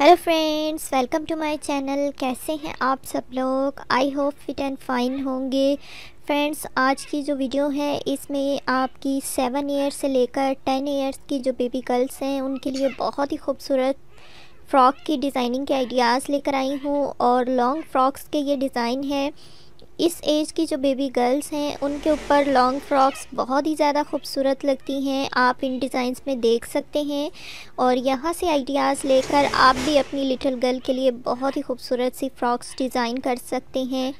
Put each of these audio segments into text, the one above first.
hello friends welcome to my channel कैसे हैं आप सब लोग I hope fit and fine होंगे फ्रेंड्स आज की जो वीडियो है इसमें आपकी सेवन ईयर्स से लेकर टेन ईयर्स की जो बेबी गर्ल्स हैं उनके लिए बहुत ही खूबसूरत फ़्रॉक की डिज़ाइनिंग के आइडियाज़ लेकर आई हूँ और लॉन्ग फ्रॉक्स के ये डिज़ाइन है इस एज की जो बेबी गर्ल्स हैं उनके ऊपर लॉन्ग फ्रॉक्स बहुत ही ज़्यादा खूबसूरत लगती हैं आप इन डिज़ाइंस में देख सकते हैं और यहाँ से आइडियाज़ लेकर आप भी अपनी लिटिल गर्ल के लिए बहुत ही खूबसूरत सी फ़्रॉक्स डिज़ाइन कर सकते हैं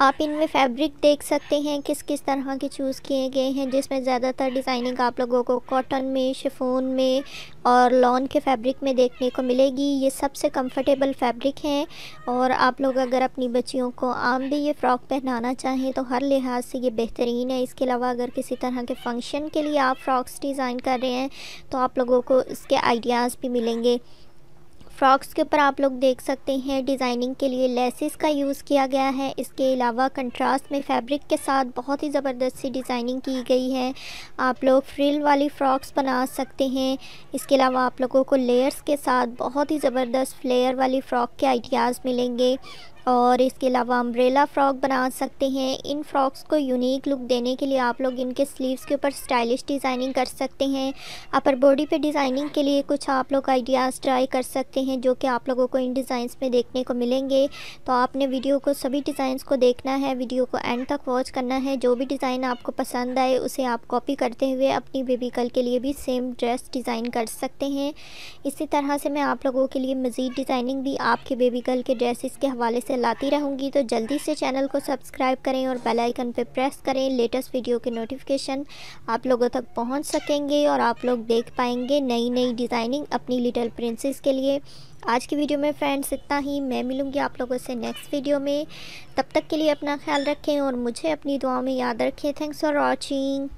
आप इनमें फैब्रिक देख सकते हैं किस किस तरह के चूज़ किए गए हैं जिसमें ज़्यादातर डिज़ाइनिंग आप लोगों को कॉटन में शिफोन में और लॉन के फैब्रिक में देखने को मिलेगी ये सबसे कंफर्टेबल फैब्रिक हैं और आप लोग अगर अपनी बच्चियों को आम भी ये फ़्रॉक पहनाना चाहें तो हर लिहाज से ये बेहतरीन है इसके अलावा अगर किसी तरह के फंक्शन के लिए आप फ़्रॉक्स डिज़ाइन कर रहे हैं तो आप लोगों को इसके आइडियाज़ भी मिलेंगे फ्रॉक्स के ऊपर आप लोग देख सकते हैं डिज़ाइनिंग के लिए लेसिस का यूज़ किया गया है इसके अलावा कंट्रास्ट में फैब्रिक के साथ बहुत ही ज़बरदस्त सी डिज़ाइनिंग की गई है आप लोग फ्रिल वाली फ़्रॉक्स बना सकते हैं इसके अलावा आप लोगों को लेयर्स के साथ बहुत ही ज़बरदस्त फ्लेयर वाली फ़्रॉक के आइडियाज़ मिलेंगे और इसके अलावा अम्ब्रेला फ्रॉक बना सकते हैं इन फ्रॉक्स को यूनिक लुक देने के लिए आप लोग इनके स्लीव्स के ऊपर स्टाइलिश डिज़ाइनिंग कर सकते हैं अपर बॉडी पे डिज़ाइनिंग के लिए कुछ आप लोग आइडियाज़ ट्राई कर सकते हैं जो कि आप लोगों को इन डिज़ाइंस में देखने को मिलेंगे तो आपने वीडियो को सभी डिज़ाइंस को देखना है वीडियो को एंड तक वॉच करना है जो भी डिज़ाइन आपको पसंद आए उसे आप कॉपी करते हुए अपनी बेबी कल के लिए भी सेम ड्रेस डिज़ाइन कर सकते हैं इसी तरह से मैं आप लोगों के लिए मज़ीद डिज़ाइनिंग भी आपके बेबी कल के ड्रेसिस के हवाले से लाती रहूँगी तो जल्दी से चैनल को सब्सक्राइब करें और बेल आइकन पर प्रेस करें लेटेस्ट वीडियो के नोटिफिकेशन आप लोगों तक पहुँच सकेंगे और आप लोग देख पाएंगे नई नई डिज़ाइनिंग अपनी लिटिल प्रिंसेस के लिए आज की वीडियो में फ्रेंड्स इतना ही मैं मिलूँगी आप लोगों से नेक्स्ट वीडियो में तब तक के लिए अपना ख्याल रखें और मुझे अपनी दुआ में याद रखें थैंक्स फॉर वॉचिंग